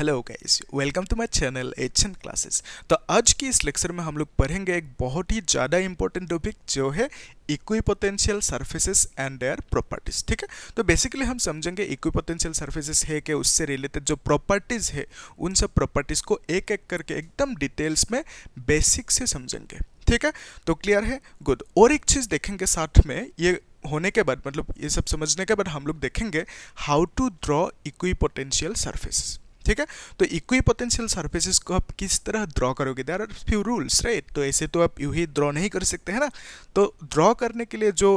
Hello guys welcome to my channel H N classes तो आज की इस लेक्चर में हम लोग पढ़ेंगे एक बहुत ही ज़्यादा इंपॉर्टेंट टॉपिक जो है equipotential surfaces and their properties ठीक है तो बेसिकली हम समझेंगे इक्विपोटेंशियल सर्फेसेस है कि उससे रिलेटेड जो प्रॉपर्टीज़ है उन सब प्रॉपर्टीज़ को एक एक करके एकदम डिटेल्स में बेसिक से समझेंगे ठीक है तो क्लियर है गुड और एक चीज़ देखेंगे साथ में ये होने के बाद मतलब ये सब समझने के बाद हम लोग देखेंगे how to draw equipotential surfaces ठीक है तो इक्वी पोटेंशियल सर्फेसिस को आप किस तरह ड्रॉ करोगे there are few rules right तो ऐसे तो आप यू ही ड्रॉ नहीं कर सकते हैं ना तो ड्रॉ करने के लिए जो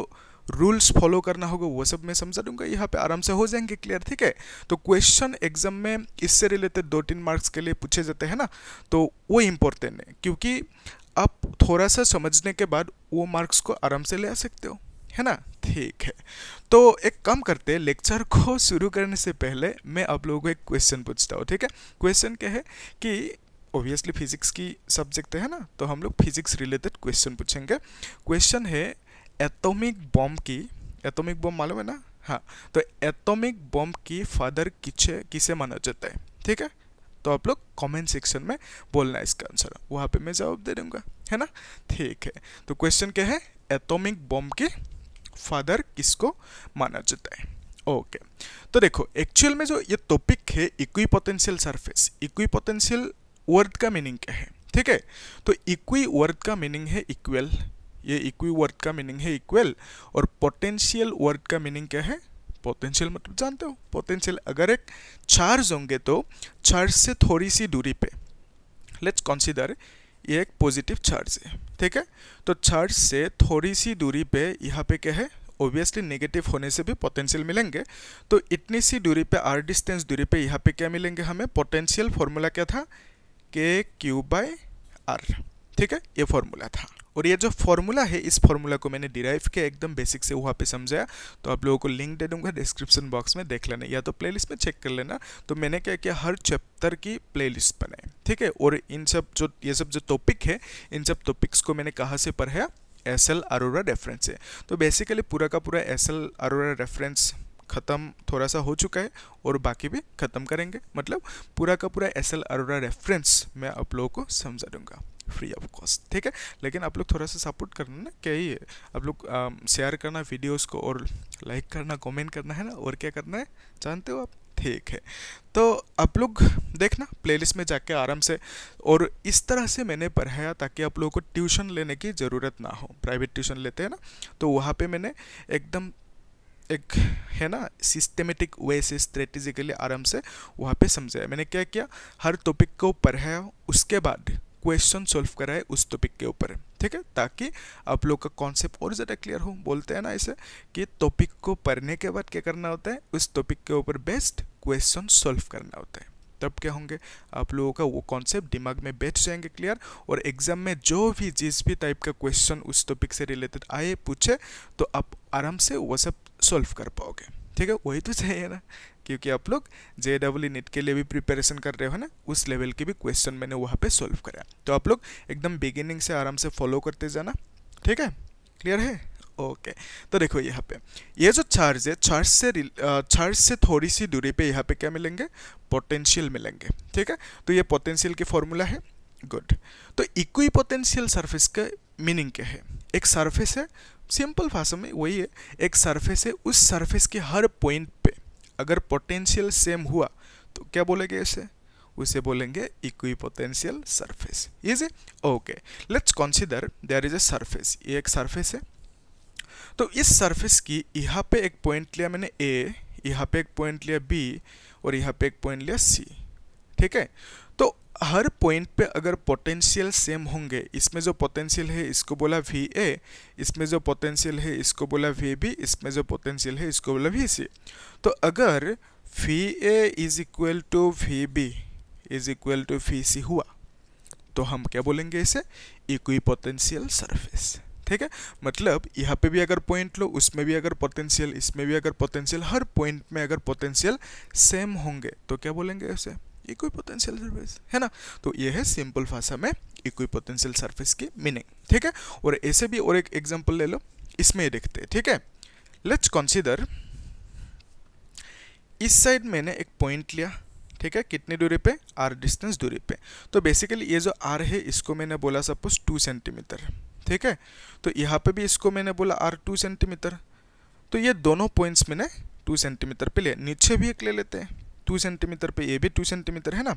रूल्स फॉलो करना होगा वो सब मैं समझा दूंगा यहाँ पे आराम से हो जाएंगे क्लियर ठीक है तो क्वेश्चन एग्जाम में इससे रिलेटेड दो तीन मार्क्स के लिए पूछे जाते हैं ना तो वो इम्पोर्टेंट है क्योंकि आप थोड़ा सा समझने के बाद वो मार्क्स को आराम से ले आ सकते हो है ना ठीक है तो एक काम करते लेक्चर को शुरू करने से पहले मैं आप लोगों को एक क्वेश्चन पूछता हूँ ठीक है क्वेश्चन क्या है कि ओबियसली फिजिक्स की सब्जेक्ट है ना तो हम लोग फिजिक्स रिलेटेड क्वेश्चन पूछेंगे क्वेश्चन है एटॉमिक बॉम्ब की एटॉमिक बॉम्ब मालूम है ना हाँ तो एटॉमिक बॉम्ब की फादर किसे किसे माना जाता है ठीक है तो आप लोग कमेंट सेक्शन में बोलना है इसका आंसर वहाँ पे मैं जवाब दे दूंगा है ना ठीक है तो क्वेश्चन क्या है एटॉमिक बॉम्ब की फादर किसको माना जाता है ओके okay. तो देखो एक्चुअल में जो ये टॉपिक है equipotential surface equipotential word का मीनिंग क्या है ठीक है तो इक्वी वर्ड का मीनिंग है इक्वल ये इक्वी वर्ड का मीनिंग है इक्वल और पोटेंशियल वर्ड का मीनिंग क्या है पोटेंशियल मतलब जानते हो पोटेंशियल अगर एक चार्ज होंगे तो चार्ज से थोड़ी सी दूरी पे लेट्स कंसीडर ये एक पॉजिटिव चार्ज है ठीक है तो चर्च से थोड़ी सी दूरी पे यहाँ पे क्या है ओब्वियसली नेगेटिव होने से भी पोटेंशियल मिलेंगे तो इतनी सी दूरी पे आर डिस्टेंस दूरी पे यहाँ पे क्या मिलेंगे हमें पोटेंशियल फॉर्मूला क्या था के क्यू बाय आर ठीक है ये फॉर्मूला था और ये जो फॉर्मूला है इस फॉर्मूला को मैंने डिराइव किया एकदम बेसिक से वहाँ पे समझाया तो आप लोगों को लिंक दे दूंगा डिस्क्रिप्शन बॉक्स में देख लेना या तो प्लेलिस्ट में चेक कर लेना तो मैंने क्या किया हर चैप्टर की प्लेलिस्ट बनाए ठीक है और इन सब जो ये सब जो टॉपिक है इन सब टॉपिक्स को मैंने कहाँ से पढ़ाया एस एल अरोरा रेफरेंस से तो बेसिकली पूरा का पूरा एस एल अरोरा रेफरेंस ख़त्म थोड़ा सा हो चुका है और बाकी भी ख़त्म करेंगे मतलब पूरा का पूरा एस एल अरोरा रेफरेंस मैं आप लोगों को समझा दूंगा फ्री ऑफ कॉस्ट ठीक है लेकिन आप लोग थोड़ा सा सपोर्ट करना ना क्या ही है आप लोग शेयर um, करना वीडियोस को और लाइक करना कमेंट करना है ना और क्या करना है जानते हो आप ठीक है तो आप लोग देखना प्लेलिस्ट में जाके आराम से और इस तरह से मैंने पढ़ाया ताकि आप लोगों को ट्यूशन लेने की ज़रूरत ना हो प्राइवेट ट्यूशन लेते हैं ना तो वहाँ पर मैंने एकदम एक है ना सिस्टमेटिक वे से स्ट्रेटेजिकली आराम से वहाँ पे समझाया मैंने क्या किया हर टॉपिक को पढ़ाया उसके बाद क्वेश्चन सॉल्व करा है उस टॉपिक के ऊपर ठीक है ताकि आप लोग का कॉन्सेप्ट और ज़्यादा क्लियर हो बोलते हैं ना ऐसे कि टॉपिक को पढ़ने के बाद क्या करना होता है उस टॉपिक के ऊपर बेस्ट क्वेश्चन सॉल्व करना होता है तब क्या होंगे आप लोगों का वो कॉन्सेप्ट दिमाग में बैठ जाएंगे क्लियर और एग्जाम में जो भी जिस भी टाइप का क्वेश्चन उस टॉपिक से रिलेटेड आए पूछे तो आप आराम से वो सब सॉल्व कर पाओगे ठीक है वही तो चाहिए ना क्योंकि आप लोग जे डबल नेट के लिए भी प्रिपरेशन कर रहे हो ना उस लेवल के भी क्वेश्चन मैंने वहाँ पे सॉल्व कराया तो आप लोग एकदम बिगिनिंग से आराम से फॉलो करते जाना ठीक है क्लियर है ओके तो देखो यहाँ पे ये जो चार्ज है चार्ज से चार्ज से थोड़ी सी दूरी पे यहाँ पे क्या मिलेंगे पोटेंशियल मिलेंगे ठीक है तो ये पोटेंशियल की फॉर्मूला है गुड तो इक्वी पोटेंशियल सर्फेस का मीनिंग क्या है एक सर्फेस है सिंपल भाषा में वही है एक सरफेस है उस सरफेस के हर पॉइंट पे अगर पोटेंशियल सेम हुआ तो क्या बोलेंगे इसे उसे बोलेंगे equipotential surface is okay let's consider there is a surface ये एक सरफेस है तो इस सरफेस की यहाँ पे एक पॉइंट लिया मैंने ए यहाँ पे एक पॉइंट लिया बी और यहाँ पे एक पॉइंट लिया सी ठीक है हर पॉइंट पे अगर पोटेंशियल सेम होंगे इसमें जो पोटेंशियल है इसको बोला वी ए इसमें जो पोटेंशियल है इसको बोला वी बी इसमें जो पोटेंशियल है इसको बोला वी सी तो अगर V A is equal to V B is equal to V C हुआ तो हम क्या बोलेंगे इसे इक्वी पोटेंशियल सरफेस ठीक है मतलब यहाँ पे भी अगर पॉइंट लो उसमें भी अगर पोटेंशियल इसमें भी अगर पोटेंशियल हर पॉइंट में अगर पोटेंशियल सेम होंगे तो क्या बोलेंगे इसे इक्विपोटेंशियल सरफेस है ना तो ये है सिंपल भाषा में इक्विपोटेंशियल सरफेस की मीनिंग ठीक है और ऐसे भी और एक एग्जाम्पल ले लो इसमें देखते हैं ठीक है लेट्स कंसिडर इस साइड मैंने एक पॉइंट लिया ठीक है कितनी दूरी पे आर डिस्टेंस दूरी पे तो बेसिकली ये जो आर है इसको मैंने बोला सपोज टू सेंटीमीटर ठीक है तो यहाँ पे भी इसको मैंने बोला आर टू सेंटीमीटर तो ये दोनों पॉइंट्स मैंने टू सेंटीमीटर पे लिए नीचे भी एक ले लेते हैं टू सेंटीमीटर पे ये भी टू सेंटीमीटर है ना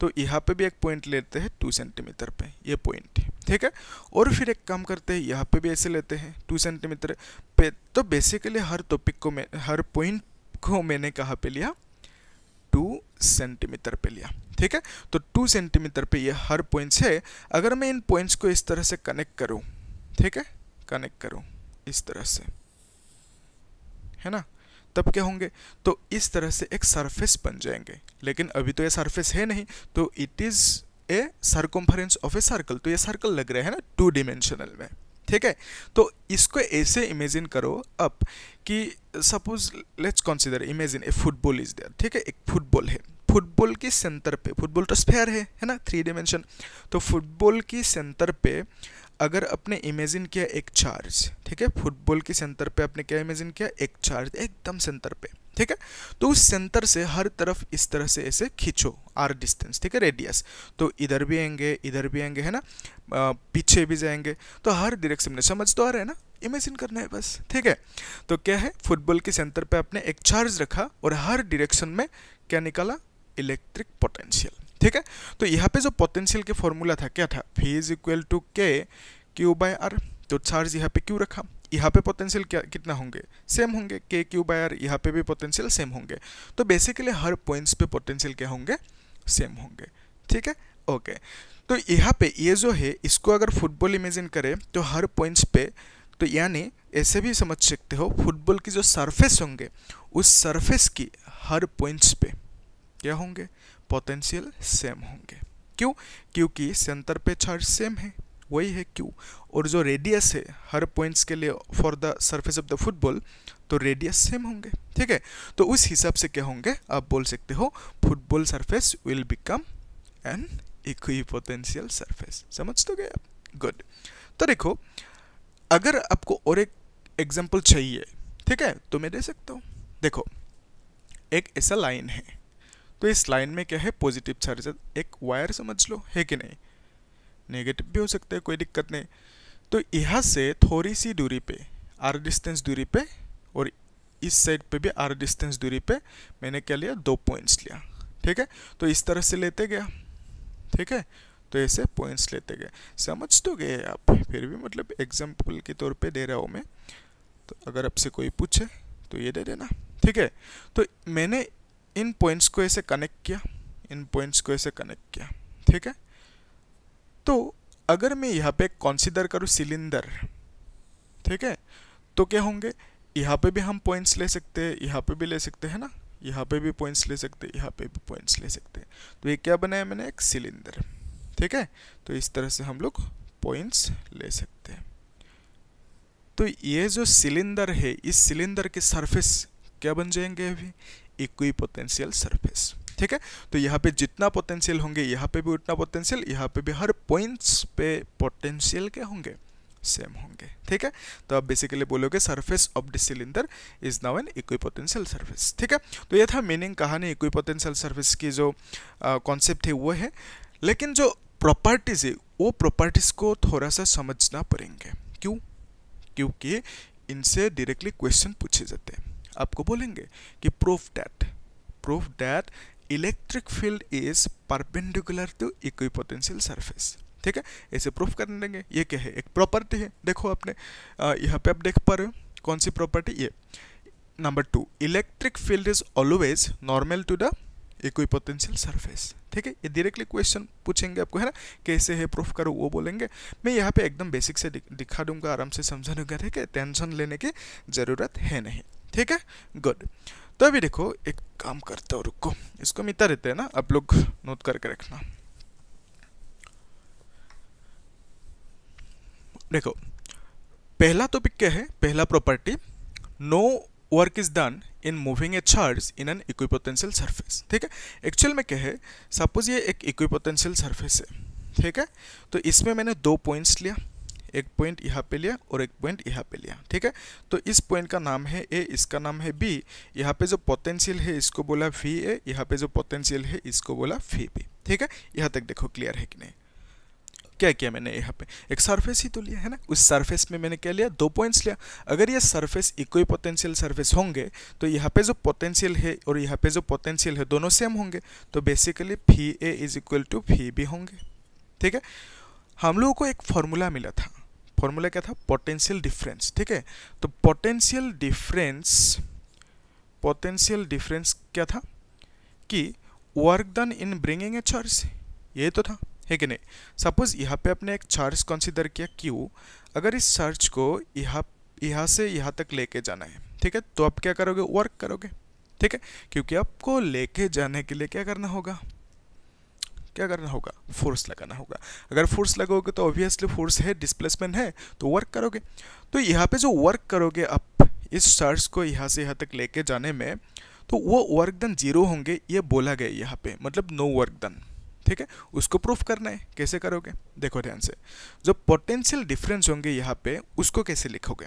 तो यहाँ पे भी एक पॉइंट लेते हैं टू सेंटीमीटर पे ये पॉइंट ठीक है और फिर एक काम करते हैं यहाँ पे भी ऐसे लेते हैं टू सेंटीमीटर पे तो बेसिकली हर टॉपिक को मैं हर पॉइंट को मैंने कहाँ पे लिया टू सेंटीमीटर पे लिया ठीक है तो टू सेंटीमीटर पे ये हर पॉइंट्स है अगर मैं इन पॉइंट्स को इस तरह से कनेक्ट करूँ ठीक है कनेक्ट करूँ इस तरह से है ना तब क्या होंगे तो इस तरह से एक सरफेस बन जाएंगे लेकिन अभी तो ये सरफेस है नहीं तो it is a circumference of a circle तो ये सर्कल लग रहा है ना टू डिमेंशनल में ठीक है तो इसको ऐसे इमेजिन करो अब कि suppose let's consider imagine a football is there ठीक है एक फुटबॉल है फुटबॉल के सेंटर पे फुटबॉल तो स्फेयर है है ना थ्री डिमेंशन तो फुटबॉल की सेंटर पे अगर आपने इमेजिन किया एक चार्ज ठीक है फुटबॉल के सेंटर पे आपने क्या इमेजिन किया एक चार्ज एकदम सेंटर पे ठीक है तो उस सेंटर से हर तरफ इस तरह से ऐसे खींचो आर डिस्टेंस ठीक है रेडियस तो इधर भी आएंगे इधर भी आएंगे है ना आ, पीछे भी जाएंगे तो हर डिरेक्शन में समझ तो आ रहा है ना इमेजिन करना है बस ठीक है तो क्या है फुटबॉल के सेंटर पर आपने एक चार्ज रखा और हर डिरेक्शन में क्या निकाला इलेक्ट्रिक पोटेंशियल ठीक है तो यहाँ पे जो पोटेंशियल के फॉर्मूला था क्या था is equal to K Q by R तो चार्ज यहाँ पे क्यों रखा यहाँ पे पोटेंशियल क्या कितना होंगे सेम होंगे के क्यू बाय आर यहाँ पे भी पोटेंशियल सेम होंगे तो बेसिकली हर पॉइंट्स पे पोटेंशियल क्या होंगे सेम होंगे ठीक है ओके तो यहाँ पे ये जो है इसको अगर फुटबॉल इमेजिन करें तो हर पॉइंट्स पे तो यानी ऐसे भी समझ सकते हो फुटबॉल की जो सरफेस होंगे उस सरफेस की हर पॉइंट्स पे क्या होंगे पोटेंशियल सेम होंगे क्यों क्योंकि सेंटर पे चार्ज सेम है वही है क्यों और जो रेडियस है हर पॉइंट्स के लिए for the surface of the football तो रेडियस सेम होंगे ठीक है तो उस हिसाब से क्या होंगे आप बोल सकते हो football surface will become an equipotential surface समझ तो गए आप गुड तो देखो अगर आपको और एक एग्जाम्पल चाहिए ठीक है तो मैं दे सकता हूँ देखो एक ऐसा लाइन है तो इस लाइन में क्या है पॉजिटिव चार्ज एक वायर समझ लो है कि नहीं नेगेटिव भी हो सकता है कोई दिक्कत नहीं तो यहाँ से थोड़ी सी दूरी पे आर डिस्टेंस दूरी पे और इस साइड पे भी आर डिस्टेंस दूरी पे मैंने क्या लिया दो पॉइंट्स लिया ठीक है तो इस तरह से लेते गया ठीक है तो ऐसे पॉइंट्स लेते गए समझ तो गए आप फिर भी मतलब एग्जाम्पल के तौर पर दे रहा हूँ मैं तो अगर आपसे कोई पूछे तो ये दे देना ठीक है तो मैंने इन पॉइंट्स को ऐसे कनेक्ट किया इन पॉइंट्स को ऐसे कनेक्ट किया ठीक है तो अगर मैं यहाँ पे कॉन्सिडर करूँ सिलेंडर ठीक है तो क्या होंगे यहाँ पे भी हम पॉइंट्स ले सकते हैं यहाँ पे भी ले सकते हैं ना यहाँ पे भी पॉइंट्स ले सकते हैं यहाँ पे भी पॉइंट्स ले सकते हैं तो ये क्या बनाया मैंने एक सिलेंडर ठीक है तो इस तरह से हम लोग पॉइंट्स ले सकते हैं तो ये जो सिलेंडर है इस सिलेंडर के सरफेस क्या बन जाएंगे अभी इक्वी पोटेंशियल सर्फेस ठीक है तो यहाँ पे जितना पोटेंशियल होंगे यहाँ पे भी उतना पोटेंशियल यहाँ पे भी हर पॉइंट्स पे पोटेंशियल के होंगे सेम होंगे ठीक है तो आप बेसिकली बोलोगे surface of the cylinder is now an equipotential surface ठीक है तो यह था मीनिंग कहानी इक्विपोटेंशियल सर्फेस की जो कॉन्सेप्ट है वो है लेकिन जो प्रॉपर्टीज है वो प्रॉपर्टीज को थोड़ा सा समझना पड़ेंगे क्यों क्योंकि इनसे डायरेक्टली क्वेश्चन पूछे जाते हैं आपको बोलेंगे कि proof that proof that electric field is perpendicular to equipotential surface ठीक है ऐसे प्रूफ कर देंगे ये क्या है एक प्रॉपर्टी है देखो आपने यहाँ पे आप देख पा रहे हो कौन सी प्रॉपर्टी ये number two electric field is always normal to the equipotential surface ठीक है ये डायरेक्टली क्वेश्चन पूछेंगे आपको है ना कैसे है प्रूफ करो वो बोलेंगे मैं यहाँ पे एकदम बेसिक से दिखा दूंगा आराम से समझा दूंगा ठीक है टेंशन लेने की ज़रूरत है नहीं ठीक है गुड तो अभी देखो एक काम करते हो रुको इसको मिता रहते हैं ना आप लोग नोट करके रखना देखो पहला टॉपिक क्या है पहला property no work is done in moving a charge in an equipotential surface ठीक है एक्चुअल में क्या है सपोज ये एक इक्विपोटेंशियल सरफेस है ठीक है तो इसमें मैंने दो पॉइंट्स लिया एक पॉइंट यहाँ पे लिया और एक पॉइंट यहाँ पे लिया ठीक है तो इस पॉइंट का नाम है ए इसका नाम है बी यहाँ पे जो पोटेंशियल है इसको बोला वी ए यहाँ पे जो पोटेंशियल है इसको बोला वी बी ठीक है यहाँ तक देखो क्लियर है कि नहीं क्या किया मैंने यहाँ पे एक सरफेस ही तो लिया है ना उस सरफेस में मैंने क्या लिया दो पॉइंट्स लिया अगर ये सरफेस इक्वी पोटेंशियल सरफेस होंगे तो यहाँ पे जो पोटेंशियल है और यहाँ पे जो पोटेंशियल है दोनों सेम होंगे तो basically phi A is equal to phi B होंगे ठीक है हम लोगों को एक फॉर्मूला मिला था फॉर्मूला क्या था पोटेंशियल डिफरेंस ठीक है तो पोटेंशियल डिफरेंस पोटेंशियल डिफरेंस क्या था कि work done in bringing a charge ये तो था है कि नहीं सपोज यहाँ पे आपने एक चार्ज कंसिडर किया क्यू अगर इस चार्ज को यहाँ यहाँ से यहाँ तक लेके जाना है ठीक है तो आप क्या करोगे वर्क करोगे ठीक है क्योंकि आपको लेके जाने के लिए क्या करना होगा क्या करना होगा फोर्स लगाना होगा अगर फोर्स लगाओगे तो ऑब्वियसली फोर्स है डिस्प्लेसमेंट है तो वर्क करोगे तो यहाँ पे जो वर्क करोगे आप इस चार्ज को यहाँ से यहाँ तक लेके जाने में तो वो वर्क डन जीरो होंगे ये बोला गया यहाँ पे मतलब नो वर्क डन ठीक है उसको प्रूफ करना है कैसे करोगे देखो ध्यान से जो पोटेंशियल डिफरेंस होंगे यहाँ पे उसको कैसे लिखोगे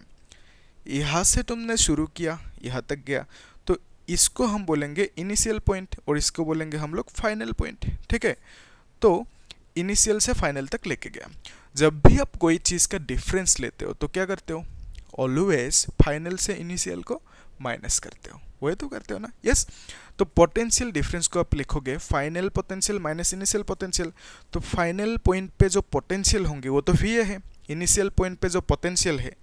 यहाँ से तुमने शुरू किया यहाँ तक गया इसको हम बोलेंगे इनिशियल पॉइंट और इसको बोलेंगे हम लोग फाइनल पॉइंट ठीक है तो इनिशियल से फाइनल तक लेके गया जब भी आप कोई चीज़ का डिफरेंस लेते हो तो क्या करते हो ऑलवेज फाइनल से इनिशियल को माइनस करते हो वही तो करते हो ना यस तो पोटेंशियल डिफरेंस को आप लिखोगे final potential minus initial potential तो फाइनल पॉइंट पे जो पोटेंशियल होंगे वो तो वी है इनिशियल पॉइंट पे जो पोटेंशियल है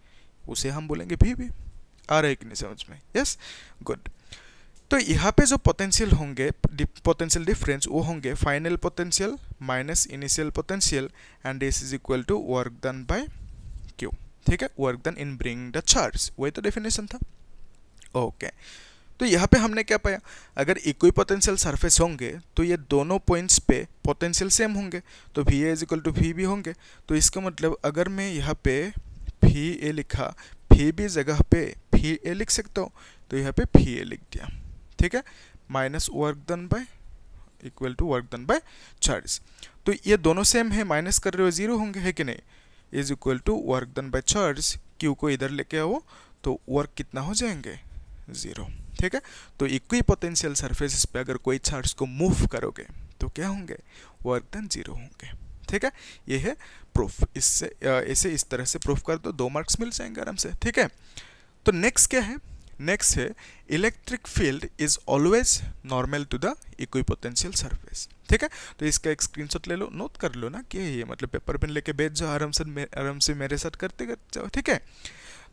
उसे हम बोलेंगे वी भी आ रहा है कि नहीं समझ में यस गुड तो यहाँ पे जो पोटेंशियल होंगे पोटेंशियल डिफरेंस वो होंगे final potential minus initial potential and this is equal to work done by Q ठीक है work done in bring the charge वही तो डेफिनेशन था ओके okay. तो यहाँ पे हमने क्या पाया अगर इक्वी पोटेंशियल सर्फेस होंगे तो ये दोनों पॉइंट्स पे पोटेंशियल सेम होंगे तो V A is equal to V भी होंगे तो इसका मतलब अगर मैं यहाँ पे वी ए लिखा वी भी जगह पे वी ए लिख सकता हूँ तो यहाँ पे वी ए लिख दिया ठीक है minus work done by equal to work done by charge तो ये दोनों सेम है माइनस कर रहे हो जीरो होंगे है कि नहीं is equal to work done by charge Q को इधर लेके आओ तो वर्क कितना हो जाएंगे ज़ीरो ठीक है तो इक्वी पोटेंशियल सर्फेसिस पे अगर कोई चार्ज को मूव करोगे तो क्या होंगे वर्क डन जीरो होंगे ठीक है ये है प्रूफ इससे ऐसे इस तरह से प्रूफ कर दो दो मार्क्स मिल जाएंगे आराम से ठीक है तो नेक्स्ट क्या है नेक्स्ट है electric field is always normal to the equipotential surface ठीक है तो इसका एक स्क्रीनशॉट ले लो नोट कर लो ना कि ये मतलब पेपर पेन लेके बेच जाओ आराम से आराम से मेरे साथ करते जाओ ठीक है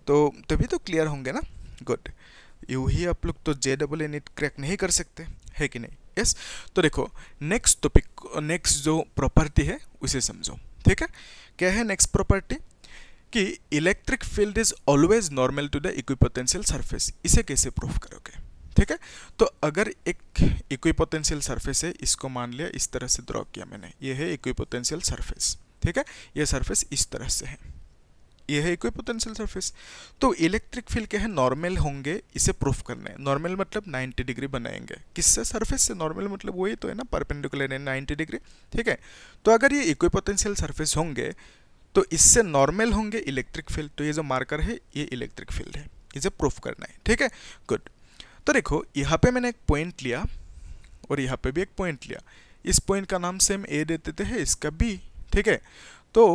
तो तभी तो क्लियर होंगे ना गुड यू ही आप लोग तो J double A NEET crack नहीं कर सकते है कि नहीं यस yes? तो देखो नेक्स्ट टॉपिक नेक्स्ट जो प्रॉपर्टी है उसे समझो ठीक है क्या है नेक्स्ट प्रॉपर्टी कि electric field is always normal to the equipotential surface इसे कैसे प्रूफ करोगे ठीक है तो अगर एक इक्विपोटेंशियल सरफेस है इसको मान लिया इस तरह से ड्रॉ किया मैंने ये है इक्विपोटेंशियल सरफेस ठीक है ये सरफेस इस तरह से है ये है इक्विपोटेंशियल सरफेस तो इलेक्ट्रिक फील्ड क्या है नॉर्मल होंगे इसे प्रूफ करने नॉर्मल मतलब 90 डिग्री बनाएंगे किससे सरफेस से नॉर्मल मतलब वही तो है ना परपेंडिकुलर है 90 डिग्री ठीक है तो अगर ये इक्विपोटेंशियल सरफेस होंगे तो इससे नॉर्मल होंगे इलेक्ट्रिक फील्ड तो ये जो मार्कर है ये इलेक्ट्रिक फील्ड है इसे प्रूफ करना है ठीक है गुड तो देखो यहाँ पे मैंने एक पॉइंट लिया और यहाँ पे भी एक पॉइंट लिया इस पॉइंट का नाम सेम ए देते थे इसका बी ठीक है तो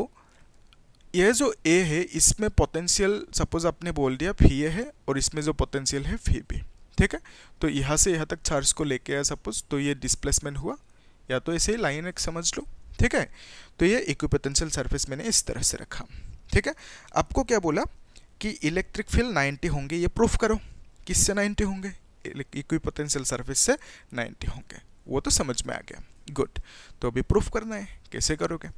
यह जो ए है इसमें पोटेंशियल सपोज आपने बोल दिया फी ए है और इसमें जो पोटेंशियल है फी बी ठीक है तो यहाँ से यहाँ तक चार्ज को लेके आया सपोज तो ये डिस्प्लेसमेंट हुआ या तो ऐसे ही लाइन एक समझ लो ठीक है तो ये इक्विपोटेंशियल सरफेस मैंने इस तरह से रखा ठीक है आपको क्या बोला कि इलेक्ट्रिक फील्ड नाइन्टी होंगे ये प्रूफ करो किससे नाइन्टी होंगे इक्विपोटेंशियल e-, सर्फिस से नाइन्टी होंगे वो तो समझ में आ गया गुड तो अभी प्रूफ करना है कैसे करोगे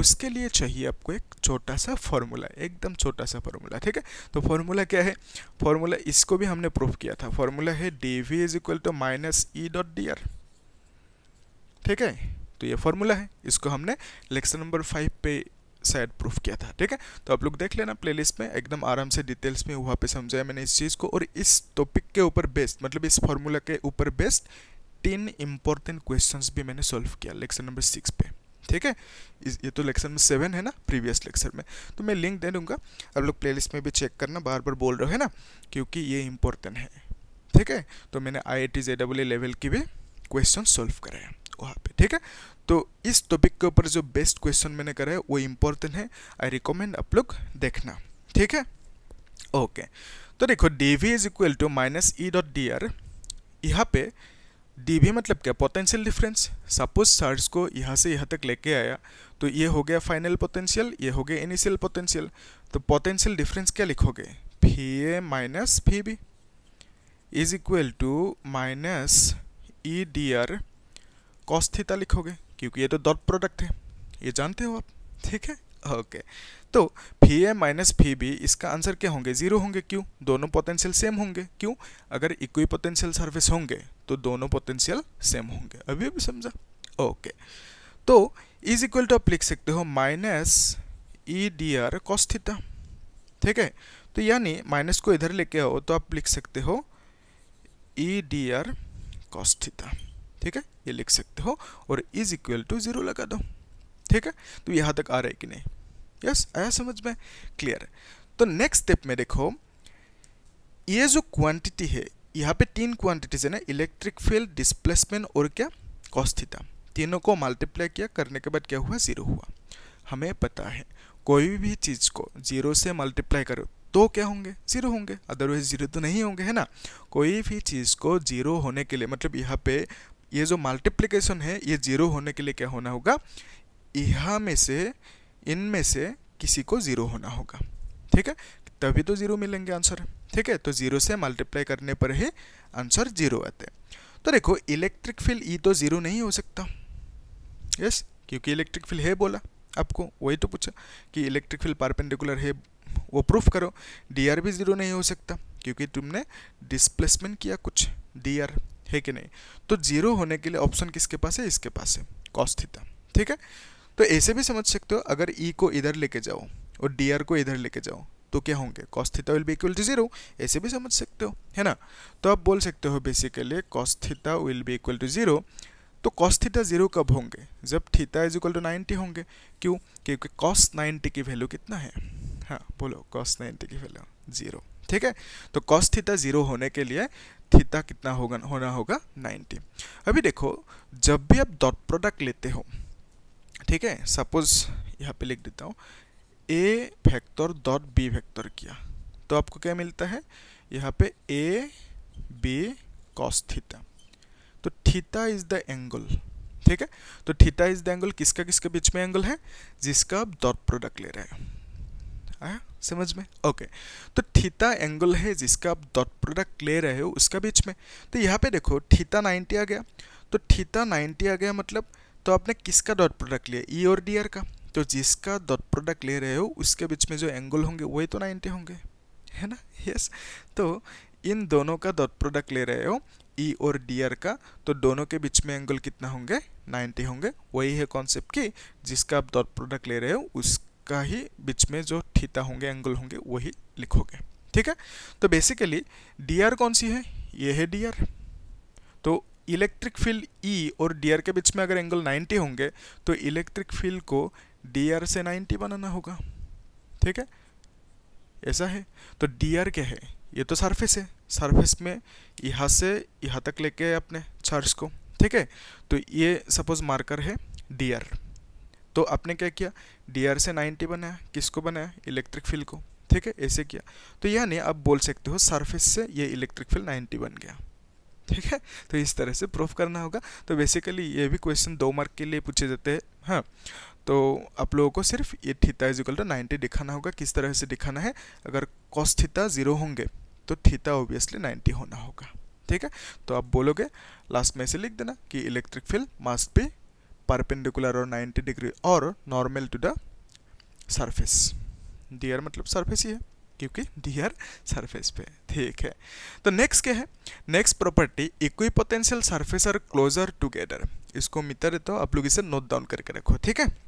उसके लिए चाहिए आपको एक छोटा सा फॉर्मूला एकदम छोटा सा फॉर्मूला ठीक है तो फॉर्मूला क्या है फॉर्मूला इसको भी हमने प्रूफ किया था फॉर्मूला है D V is equal to minus E dot D R ठीक है तो ये फॉर्मूला है इसको हमने लेक्चर नंबर फाइव पे शायद प्रूफ किया था ठीक है तो आप लोग देख लेना प्लेलिस्ट में एकदम आराम से डिटेल्स में वहाँ पे समझाया मैंने इस चीज़ को और इस टॉपिक के ऊपर बेस्ड मतलब इस फॉर्मूला के ऊपर बेस्ड तीन इंपॉर्टेंट क्वेश्चन भी मैंने सोल्व किया लेक्चर नंबर सिक्स पे ठीक है ये तो लेक्चर में सेवन है ना प्रीवियस लेक्चर में तो मैं लिंक दे दूंगा आप लोग प्लेलिस्ट में भी चेक करना बार बार बोल रहे हैं ना क्योंकि ये इंपॉर्टेंट है ठीक है तो मैंने I I T J W level की भी क्वेश्चन सोल्व कराया वहाँ पे ठीक है तो इस टॉपिक के ऊपर जो बेस्ट क्वेश्चन मैंने करा है वो इम्पोर्टेंट है आई रिकमेंड आप लोग देखना ठीक है ओके तो देखो D V is equal to minus E dot D R यहाँ पे डी वी मतलब क्या पोटेंशियल डिफरेंस सपोज चार्ज को यहाँ से यहाँ तक लेके आया तो ये हो गया फाइनल पोटेंशियल ये हो गया इनिशियल पोटेंशियल तो पोटेंशियल डिफरेंस क्या लिखोगे phi A minus phi B is equal to minus E D R cos theta लिखोगे क्योंकि ये तो डॉट प्रोडक्ट है ये जानते हो आप ठीक है ओके तो phi A minus phi B इसका आंसर क्या होंगे जीरो होंगे क्यों दोनों पोटेंशियल सेम होंगे क्यों अगर इक्वी पोटेंशियल सर्विस होंगे तो दोनों पोटेंशियल सेम होंगे अभी अभी समझा ओके तो इज इक्वल टू आप लिख सकते हो minus E D R cos theta ठीक है तो यानी माइनस को इधर लेके आओ तो आप लिख सकते हो ई डी आर कॉस्थीटा ठीक है ये लिख सकते हो और इज इक्वल टू ज़ीरो लगा दो ठीक है तो यहाँ तक आ रहा है कि नहीं यस आया समझ में क्लियर है तो नेक्स्ट स्टेप में देखो ये जो क्वांटिटी है यहाँ पे तीन क्वांटिटीज है ना इलेक्ट्रिक फील्ड डिस्प्लेसमेंट और क्या कॉस्थिता तीनों को मल्टीप्लाई किया करने के बाद क्या हुआ ज़ीरो हुआ हमें पता है कोई भी चीज़ को ज़ीरो से मल्टीप्लाई करो तो क्या होंगे ज़ीरो होंगे अदरवाइज ज़ीरो तो नहीं होंगे है ना कोई भी चीज़ को ज़ीरो होने के लिए मतलब यहाँ पे ये जो मल्टीप्लिकेशन है ये जीरो होने के लिए क्या होना होगा यहाँ में से इनमें से किसी को ज़ीरो होना होगा ठीक है तभी तो ज़ीरो मिलेंगे आंसर ठीक है तो ज़ीरो से मल्टीप्लाई करने पर ही आंसर ज़ीरो आते हैं तो देखो इलेक्ट्रिक फील्ड ई तो ज़ीरो नहीं हो सकता यस क्योंकि इलेक्ट्रिक फील्ड है बोला आपको वही तो पूछा कि इलेक्ट्रिक फील्ड परपेंडिकुलर है वो प्रूफ करो डी आर भी ज़ीरो नहीं हो सकता क्योंकि तुमने डिस्प्लेसमेंट किया कुछ डी आर है कि नहीं तो जीरो होने के लिए ऑप्शन किसके पास है इसके पास है कॉस्थिता ठीक है तो ऐसे भी समझ सकते हो अगर ई e को इधर लेके जाओ और डी आर को इधर लेके जाओ तो क्या होंगे cos theta will be equal to zero ऐसे भी समझ सकते हो है ना तो आप बोल सकते हो basically cos theta will be equal to zero तो कॉस्थिता जीरो कब होंगे जब theta is equal to ninety होंगे क्यों क्योंकि कॉस नाइन्टी की वैल्यू कितना है हाँ बोलो कॉस नाइन्टी की वैल्यू जीरो ठीक है तो कॉस थीटा ज़ीरो होने के लिए थीटा कितना होगा होना होगा 90 अभी देखो जब भी आप डॉट प्रोडक्ट लेते हो ठीक है सपोज यहाँ पे लिख देता हूँ A factor dot B factor किया तो आपको क्या मिलता है यहाँ पे ए बी कॉस थीटा तो थीटा इज़ द एंगल ठीक है तो थीटा इज़ द एंगल किसका किसके बीच में एंगल है जिसका आप डॉट प्रोडक्ट ले रहे हैं आया समझ में ओके तो थीटा एंगल है जिसका आप डॉट प्रोडक्ट ले रहे हो उसका बीच में तो यहाँ पे देखो थीटा 90 आ गया तो थीटा 90 आ गया मतलब तो आपने किसका डॉट प्रोडक्ट लिया ई e और डी आर का तो जिसका डॉट प्रोडक्ट ले रहे हो उसके बीच में जो एंगल होंगे वही तो नाइन्टी होंगे है ना यस तो इन दोनों का डॉट प्रोडक्ट ले रहे हो ई e और डी आर का तो दोनों के बीच में एंगल कितना होंगे 90 होंगे वही है कॉन्सेप्ट की जिसका आप डॉट प्रोडक्ट ले रहे हो उस का ही बीच में जो थीटा होंगे एंगल होंगे वही लिखोगे ठीक है तो बेसिकली डी कौन सी है ये है डी तो इलेक्ट्रिक फील्ड ई और डी के बीच में अगर एंगल 90 होंगे तो इलेक्ट्रिक फील्ड को डी से 90 बनाना होगा ठीक है ऐसा है तो डी क्या है ये तो सरफेस है सरफेस में यहाँ से यहाँ तक लेके आए अपने चार्ज को ठीक है तो ये सपोज मार्कर है डी तो आपने क्या किया डी आर से नाइन्टी बनाया किसको बनाया इलेक्ट्रिक फील्ड को ठीक है ऐसे किया तो यानी आप बोल सकते हो सरफेस से ये इलेक्ट्रिक फील्ड नाइन्टी बन गया ठीक है तो इस तरह से प्रूफ करना होगा तो बेसिकली ये भी क्वेश्चन दो मार्क के लिए पूछे जाते हैं हाँ तो आप लोगों को सिर्फ ये थीटा इजिकल टू नाइन्टी दिखाना होगा किस तरह से दिखाना है अगर कॉस थीटा ज़ीरो होंगे तो थीटा ऑब्वियसली नाइन्टी होना होगा ठीक है तो आप बोलोगे लास्ट में से लिख देना कि electric field must be perpendicular और 90 डिग्री और normal to the surface dear मतलब सरफेस ही है क्योंकि डियर सरफेस पे ठीक है तो नेक्स्ट क्या है next property equipotential surface are closer together इसको मित्र तो आप लोग इसे नोट डाउन करके रखो ठीक है